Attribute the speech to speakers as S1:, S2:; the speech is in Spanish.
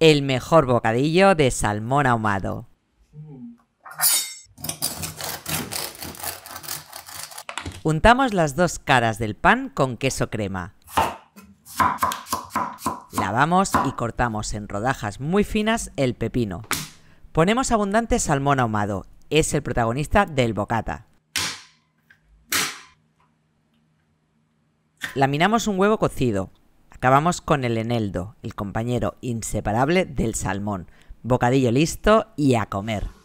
S1: el mejor bocadillo de salmón ahumado. Untamos las dos caras del pan con queso crema. Lavamos y cortamos en rodajas muy finas el pepino. Ponemos abundante salmón ahumado, es el protagonista del bocata. Laminamos un huevo cocido, Acabamos con el eneldo, el compañero inseparable del salmón. Bocadillo listo y a comer.